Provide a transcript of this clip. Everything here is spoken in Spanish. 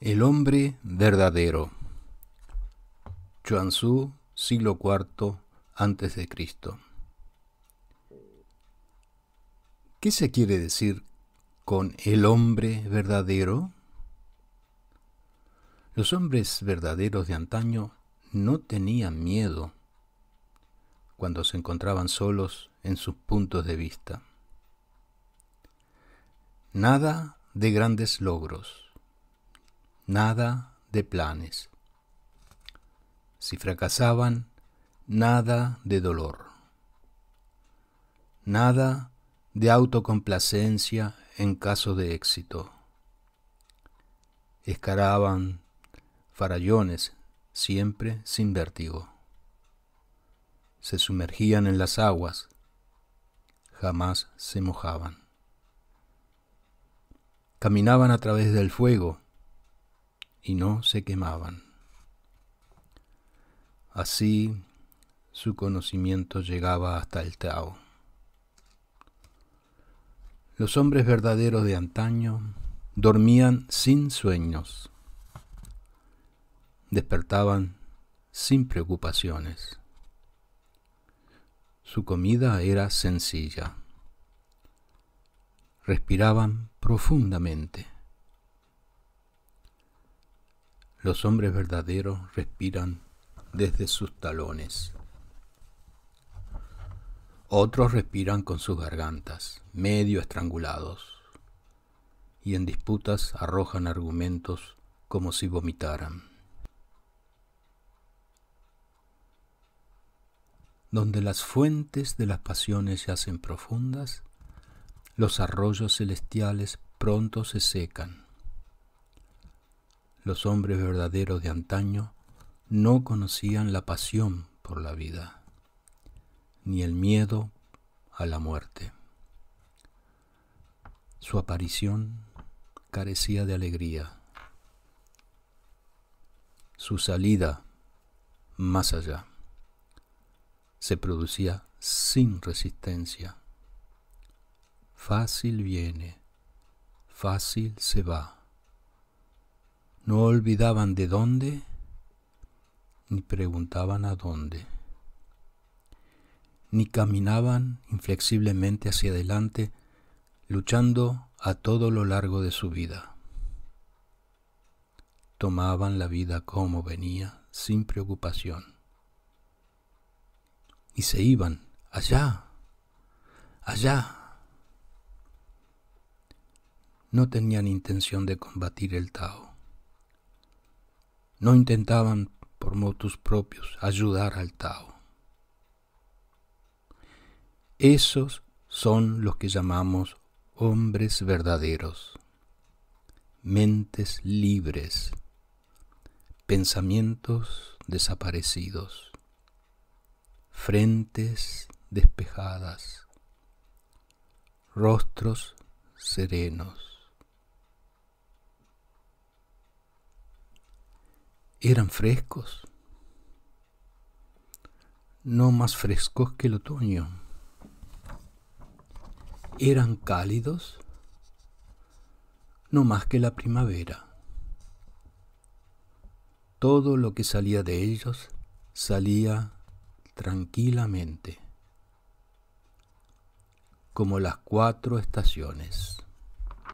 El hombre verdadero. Chuanzhu, siglo IV antes de ¿Qué se quiere decir con el hombre verdadero? Los hombres verdaderos de antaño no tenían miedo cuando se encontraban solos en sus puntos de vista. Nada de grandes logros nada de planes. Si fracasaban, nada de dolor. Nada de autocomplacencia en caso de éxito. Escaraban farallones siempre sin vértigo. Se sumergían en las aguas, jamás se mojaban. Caminaban a través del fuego, y no se quemaban. Así su conocimiento llegaba hasta el Tao. Los hombres verdaderos de antaño dormían sin sueños, despertaban sin preocupaciones. Su comida era sencilla. Respiraban profundamente. Los hombres verdaderos respiran desde sus talones. Otros respiran con sus gargantas, medio estrangulados, y en disputas arrojan argumentos como si vomitaran. Donde las fuentes de las pasiones yacen profundas, los arroyos celestiales pronto se secan los hombres verdaderos de antaño no conocían la pasión por la vida, ni el miedo a la muerte. Su aparición carecía de alegría. Su salida más allá se producía sin resistencia. Fácil viene, fácil se va no olvidaban de dónde ni preguntaban a dónde, ni caminaban inflexiblemente hacia adelante, luchando a todo lo largo de su vida. Tomaban la vida como venía, sin preocupación. Y se iban allá, allá. No tenían intención de combatir el Tao no intentaban por motos propios ayudar al Tao. Esos son los que llamamos hombres verdaderos, mentes libres, pensamientos desaparecidos, frentes despejadas, rostros serenos. eran frescos, no más frescos que el otoño. Eran cálidos, no más que la primavera. Todo lo que salía de ellos salía tranquilamente, como las cuatro estaciones.